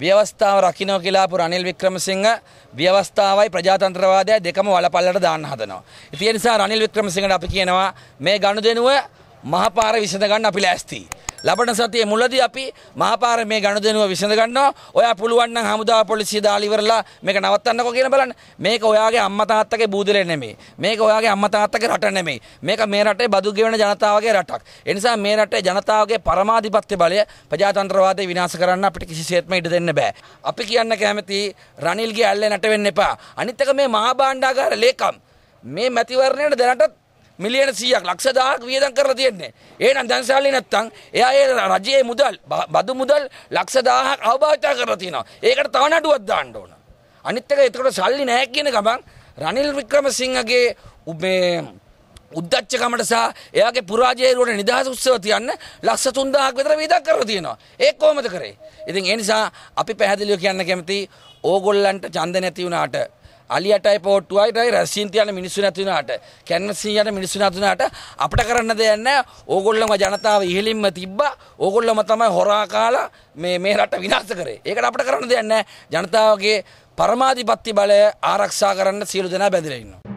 ව්‍යවස්ථාව රකින්න කියලා පුර අනිල් වික්‍රමසිංහ ව්‍යවස්ථාවයි ප්‍රජාතන්ත්‍රවාදය දෙකම වලපල්ලට දාන්න හදනවා. ඉතින් ඒ නිසා රනිල් වික්‍රමසිංහට අපි කියනවා මේ ගනුදෙනුව මහපාර විසඳගන්න අපි ලෑස්ති. ලබන සතිය මුලදී අපි මහපාර මේ ගනුදෙනුව විසඳගන්නවා. ඔයා පුළුවන් නම් හමුදා පොලිසිය දාලා ඉවරලා මේක නවත්තන්නකෝ කියලා බලන්න. මේක ඔයාගේ අම්මා තාත්තගේ බූදලේ නෙමෙයි. මේක ඔයාගේ අම්මා තාත්තගේ රට නෙමෙයි. මේක මේ රටේ බදු ගෙවන ජනතාවගේ රටක්. ඒ නිසා මේ රටේ ජනතාවගේ පරමාධිපත්‍ය බලය ප්‍රජාතන්ත්‍රවාදය විනාශ කරන්න අපිට කිසිසේත්ම ඉඩ දෙන්න බෑ. අපි කියන්න කැමති රනිල්ගේ ඇල්ලේ නැට වෙන්න එපා. අනිත් එක මේ මහා භාණ්ඩාගාර ලේකම් මේ මැතිවරණයට දැනටත් මිලියන 100ක් ලක්ෂ 1000ක් වියදම් කරලා තියෙන්නේ. එහෙනම් දන්සාලේ නැත්තම් එයා ඒ රජයේ මුදල් බදු මුදල් ලක්ෂ 1000ක් අවභාවිතා කරලා තිනවා. ඒකට තව නඩුවක් දාන්න ඕන. අනිත් එක එතකොට සල්ලි නැහැ කියන ගමන් රනිල් වික්‍රමසිංහගේ මේ උද්දච්චකමට සහ එයාගේ පුරාජයරුවට නිදහස උත්සව තියන්න ලක්ෂ 3000ක් විතර වේදක් කරලා තියෙනවා. ඒක කොහොමද කරේ? ඉතින් ඒ නිසා අපි පැහැදිලිව කියන්න කැමති ඕගොල්ලන්ට ඡන්ද නැති වුණාට අලියටයි පෝට්ටුවයිටයි රැස්සින් තියන මිනිස්සු නැතිනාට කැන්නසීයට මිනිස්සු නැතිනාට අපට කරන්න දෙයක් නැහැ. ඕගොල්ලෝම ජනතාව ඉහළින්ම තිබ්බා. ඕගොල්ලෝම තමයි හොරා කාලා මේ මේ රට විනාශ කරේ. ඒකට අපට කරන්න දෙයක් නැහැ. ජනතාවගේ පරමාධිපත්‍ය බලය ආරක්ෂා කරන්න සියලු දෙනා බැඳලා ඉන්නවා.